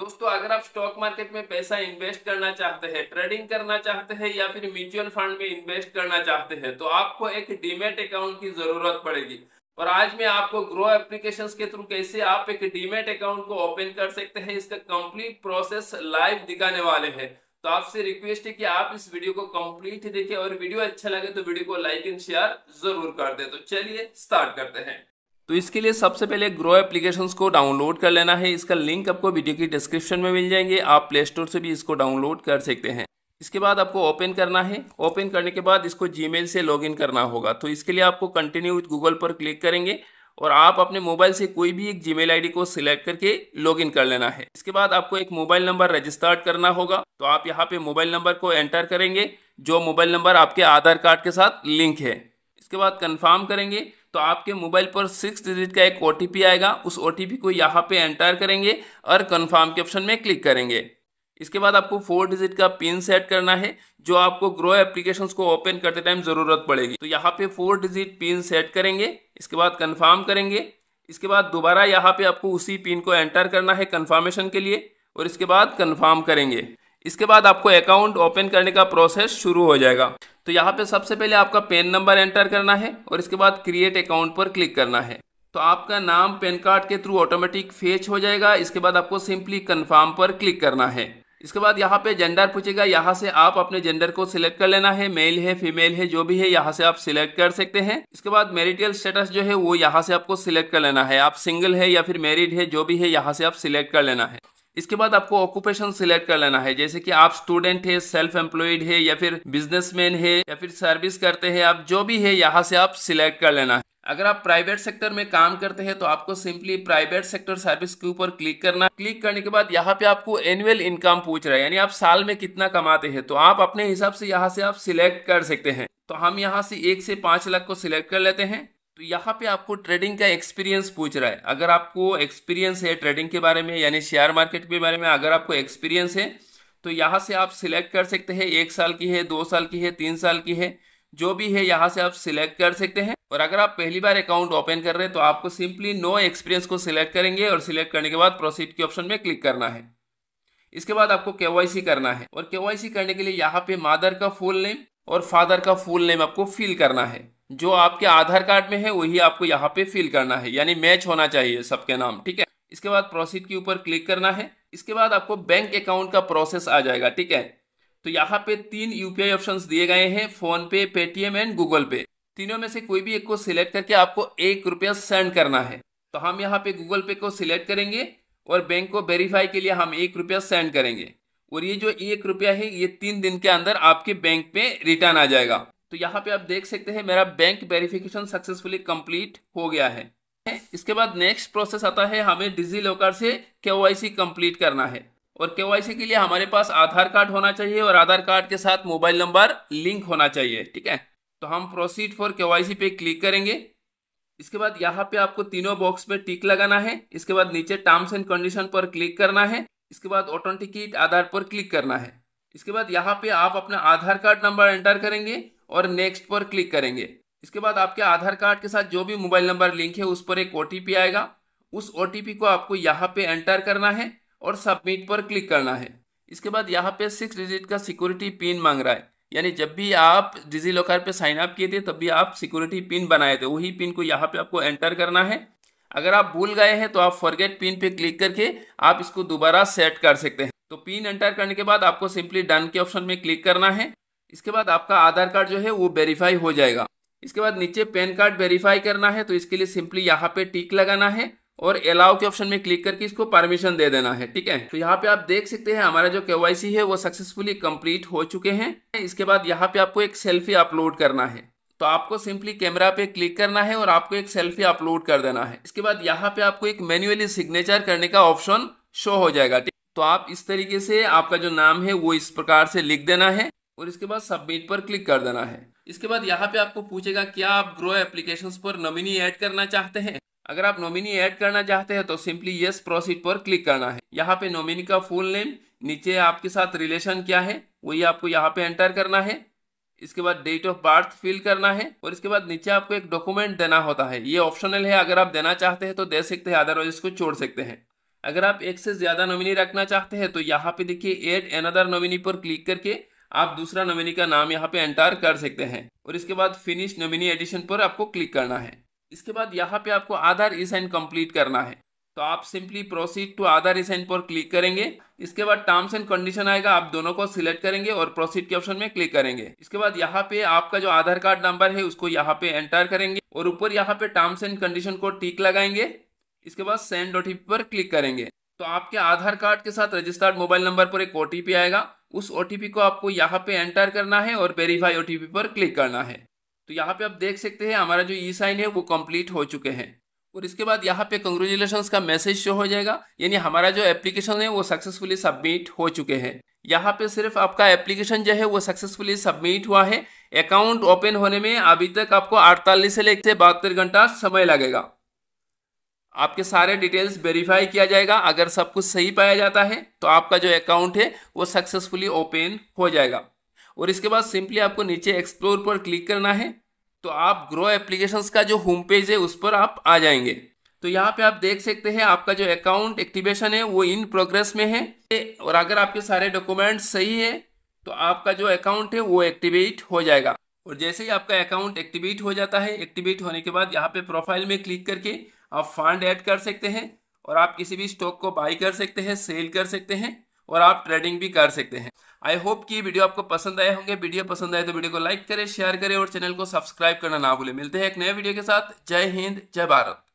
दोस्तों अगर आप स्टॉक मार्केट में पैसा इन्वेस्ट करना चाहते हैं ट्रेडिंग करना चाहते हैं या फिर म्यूचुअल फंड में इन्वेस्ट करना चाहते हैं तो आपको एक डीमेट अकाउंट की जरूरत पड़ेगी और आज मैं आपको ग्रो एप्लीकेशन के थ्रू कैसे आप एक डीमेट अकाउंट को ओपन कर सकते हैं इसका कंप्लीट प्रोसेस लाइव दिखाने वाले हैं तो आपसे रिक्वेस्ट है कि आप इस वीडियो को कंप्लीट देखिए और वीडियो अच्छा लगे तो वीडियो को लाइक एंड शेयर जरूर कर दे तो चलिए स्टार्ट करते हैं तो इसके लिए सबसे पहले ग्रो एप्लीकेशन को डाउनलोड कर लेना है इसका लिंक आपको वीडियो की डिस्क्रिप्शन में मिल जाएंगे आप प्ले स्टोर से भी इसको डाउनलोड कर सकते हैं इसके बाद आपको ओपन करना है ओपन करने के बाद इसको जी से इन करना होगा तो इसके लिए आपको कंटिन्यू विथ गूगल पर क्लिक करेंगे और आप अपने मोबाइल से कोई भी एक जी मेल को सिलेक्ट करके लॉगिन कर लेना है इसके बाद आपको एक मोबाइल नंबर रजिस्टर्ड करना होगा तो आप यहाँ पे मोबाइल नंबर को एंटर करेंगे जो मोबाइल नंबर आपके आधार कार्ड के साथ लिंक है इसके बाद कन्फर्म करेंगे तो आपके मोबाइल पर सिक्स डिजिट का एक ओ आएगा उस ओ को यहाँ पे एंटर करेंगे और कन्फर्म के ऑप्शन में क्लिक करेंगे इसके बाद आपको फोर डिजिट का पिन सेट करना है जो आपको ग्रो एप्लीकेशन को ओपन करते टाइम ज़रूरत पड़ेगी तो यहाँ पे फोर डिजिट पिन सेट करेंगे इसके बाद कन्फर्म करेंगे इसके बाद दोबारा यहाँ पे आपको उसी पिन को एंटर करना है कन्फर्मेशन के लिए और इसके बाद कन्फर्म करेंगे इसके बाद आपको अकाउंट ओपन करने का प्रोसेस शुरू हो जाएगा तो यहाँ पे सबसे पहले आपका पेन नंबर एंटर करना है और इसके बाद क्रिएट अकाउंट पर क्लिक करना है तो आपका नाम पेन कार्ड के थ्रू ऑटोमेटिक फेच हो जाएगा इसके बाद आपको सिंपली कन्फर्म पर क्लिक करना है इसके बाद यहाँ पे जेंडर पूछेगा यहाँ से आप अपने जेंडर को सिलेक्ट कर लेना है मेल है फीमेल है जो भी है यहाँ से आप सिलेक्ट कर सकते हैं इसके बाद मेरिटियल स्टेटस जो है वो यहाँ से आपको सिलेक्ट कर लेना है आप सिंगल है या फिर मेरिड है जो भी है यहाँ से आप सिलेक्ट कर लेना है इसके बाद आपको ऑक्यूपेशन सिलेक्ट कर लेना है जैसे कि आप स्टूडेंट है सेल्फ एम्प्लॉयड है या फिर बिजनेसमैन है या फिर सर्विस करते हैं आप जो भी है यहाँ से आप सिलेक्ट कर लेना है अगर आप प्राइवेट सेक्टर में काम करते हैं तो आपको सिंपली प्राइवेट सेक्टर सर्विस के ऊपर क्लिक करना क्लिक करने के बाद यहाँ पे आपको एनुअल इनकम पूछ रहा है यानी आप साल में कितना कमाते हैं तो आप अपने हिसाब से यहाँ से आप सिलेक्ट कर सकते हैं तो हम यहाँ से एक से पांच लाख को सिलेक्ट कर लेते हैं तो यहाँ पे आपको ट्रेडिंग का एक्सपीरियंस पूछ रहा है अगर आपको एक्सपीरियंस है ट्रेडिंग के बारे में यानी शेयर मार्केट के बारे में अगर आपको एक्सपीरियंस है तो यहाँ से आप सिलेक्ट कर सकते हैं एक साल की है दो साल की है तीन साल की है जो भी है यहाँ से आप सिलेक्ट कर सकते हैं और अगर आप पहली बार अकाउंट ओपन कर रहे हैं तो आपको सिंपली नो एक्सपीरियंस को सिलेक्ट करेंगे और सिलेक्ट करने के बाद प्रोसीड के ऑप्शन में क्लिक करना है इसके बाद आपको के करना है और के करने के लिए यहाँ पे मादर का फुल नेम और फादर का फुल नेम आपको फिल करना है जो आपके आधार कार्ड में है वही आपको यहाँ पे फिल करना है यानी मैच होना चाहिए सबके नाम ठीक है इसके बाद प्रोसीड के ऊपर क्लिक करना है इसके बाद आपको बैंक अकाउंट का प्रोसेस आ जाएगा ठीक है तो यहाँ पे तीन यूपीआई ऑप्शंस दिए गए हैं फोन पे पेटीएम एंड गूगल पे तीनों में से कोई भी एक को सिलेक्ट करके आपको एक रुपया सेंड करना है तो हम यहाँ पे गूगल पे को सिलेक्ट करेंगे और बैंक को वेरीफाई के लिए हम एक रुपया सेंड करेंगे और ये जो एक रुपया है ये तीन दिन के अंदर आपके बैंक पे रिटर्न आ जाएगा तो यहाँ पे आप देख सकते हैं मेरा बैंक वेरिफिकेशन सक्सेसफुली कंप्लीट हो गया है इसके बाद नेक्स्ट प्रोसेस आता है हमें डिजी लॉकर से के कंप्लीट करना है और के के लिए हमारे पास आधार कार्ड होना चाहिए और आधार कार्ड के साथ मोबाइल नंबर लिंक होना चाहिए ठीक है तो हम प्रोसीड फॉर के पे क्लिक करेंगे इसके बाद यहाँ पे आपको तीनों बॉक्स में टिक लगाना है इसके बाद नीचे टर्म्स एंड कंडीशन पर क्लिक करना है इसके बाद ऑटोटिकट आधार पर क्लिक करना है इसके बाद यहाँ पे आप अपना आधार कार्ड नंबर एंटर करेंगे और नेक्स्ट पर क्लिक करेंगे इसके बाद आपके आधार कार्ड के साथ जो भी मोबाइल नंबर लिंक है उस पर एक ओ आएगा उस ओ को आपको यहाँ पे एंटर करना है और सबमिट पर क्लिक करना है इसके बाद यहाँ पे सिक्स डिजिट का सिक्योरिटी पिन मांग रहा है यानी जब भी आप डिजी लॉकर पर साइन अप किए थे तब भी आप सिक्योरिटी पिन बनाए थे वही पिन को यहाँ पे आपको एंटर करना है अगर आप भूल गए हैं तो आप फॉरगेट पिन पे क्लिक करके आप इसको दोबारा सेट कर सकते हैं तो पिन एंटर करने के बाद आपको सिंपली डन के ऑप्शन में क्लिक करना है इसके बाद आपका आधार कार्ड जो है वो वेरीफाई हो जाएगा इसके बाद नीचे पैन कार्ड वेरीफाई करना है तो इसके लिए सिंपली यहाँ पे टिक लगाना है और अलाउ के ऑप्शन में क्लिक करके इसको परमिशन दे देना है ठीक है तो यहाँ पे आप देख सकते हैं हमारा जो के है वो सक्सेसफुली कम्प्लीट हो चुके हैं इसके बाद यहाँ पे आपको एक सेल्फी अपलोड करना है तो आपको सिंपली कैमरा पे क्लिक करना है और आपको एक सेल्फी अपलोड कर देना है इसके बाद यहाँ पे आपको एक मैन्युअली सिग्नेचर करने का ऑप्शन शो हो जाएगा ठीक तो आप इस तरीके से आपका जो नाम है वो इस प्रकार से लिख देना है और इसके बाद सबमिट पर क्लिक कर देना है इसके बाद यहाँ पे आपको पूछेगा क्या आप ग्रो एप्लीकेशन पर नॉमिनी ऐड करना चाहते हैं अगर आप नॉमिनी ऐड करना चाहते हैं तो सिंपली यस प्रोसीड पर क्लिक करना है यहाँ पे नॉमिनी का फुल नेम नीचे आपके साथ रिलेशन क्या है वही आपको यहाँ पे एंटर करना है इसके बाद डेट ऑफ बर्थ फिल करना है और इसके बाद नीचे आपको एक डॉक्यूमेंट देना होता है ये ऑप्शनल है अगर आप देना चाहते हैं तो दे सकते हैं अदरवाइज इसको छोड़ सकते हैं अगर आप एक से ज़्यादा नॉमिनी रखना चाहते हैं तो यहाँ पे देखिए एड एनदर नॉमिनी पर क्लिक करके आप दूसरा नमिनी का नाम यहाँ पे एंटर कर सकते हैं और इसके बाद फिनिश नमिनी एडिशन पर आपको क्लिक करना है इसके बाद यहाँ पे आपको आधार ई साइन कंप्लीट करना है तो आप simply proceed to Aadhaar e sign पर क्लिक करेंगे इसके बाद टर्म्स एंड कंडीशन आएगा आप दोनों को सिलेक्ट करेंगे और प्रोसीड के ऑप्शन में क्लिक करेंगे इसके बाद यहाँ पे आपका जो आधार कार्ड नंबर है उसको यहाँ पे एंटर करेंगे और ऊपर यहाँ पे टर्म्स एंड कंडीशन को टिक लगाएंगे इसके बाद सेंड ओ पर क्लिक करेंगे तो आपके आधार कार्ड के साथ रजिस्टर्ड मोबाइल नंबर पर एक ओ आएगा उस ओ को आपको यहाँ पे एंटर करना है और वेरीफाई ओ पर क्लिक करना है तो यहाँ पे आप देख सकते हैं हमारा जो ई साइन है वो कंप्लीट हो चुके हैं और इसके बाद यहाँ पे कंग्रेचुलेशन का मैसेज शो हो जाएगा यानी हमारा जो एप्लीकेशन है वो सक्सेसफुली सबमिट हो चुके हैं यहाँ पे सिर्फ आपका एप्लीकेशन जो है वो सक्सेसफुली सबमिट हुआ है अकाउंट ओपन होने में अभी तक आपको अड़तालीस से लेकर बहत्तर घंटा समय लगेगा आपके सारे डिटेल्स वेरीफाई किया जाएगा अगर सब कुछ सही पाया जाता है तो आपका जो अकाउंट है वो सक्सेसफुली ओपन हो जाएगा और इसके बाद सिंपली आपको नीचे एक्सप्लोर पर क्लिक करना है तो आप ग्रो एप्लीकेशंस का जो होम पेज है उस पर आप आ जाएंगे तो यहाँ पे आप देख सकते हैं आपका जो अकाउंट एक्टिवेशन है वो इन प्रोग्रेस में है और अगर आपके सारे डॉक्यूमेंट सही है तो आपका जो अकाउंट है वो एक्टिवेट हो जाएगा और जैसे ही आपका अकाउंट एक्टिवेट हो जाता है एक्टिवेट होने के बाद यहाँ पे प्रोफाइल में क्लिक करके आप फंड ऐड कर सकते हैं और आप किसी भी स्टॉक को बाई कर सकते हैं सेल कर सकते हैं और आप ट्रेडिंग भी कर सकते हैं आई होप कि वीडियो आपको पसंद आए होंगे वीडियो पसंद आए तो वीडियो को लाइक करें शेयर करें और चैनल को सब्सक्राइब करना ना भूलें मिलते हैं एक नए वीडियो के साथ जय हिंद जय भारत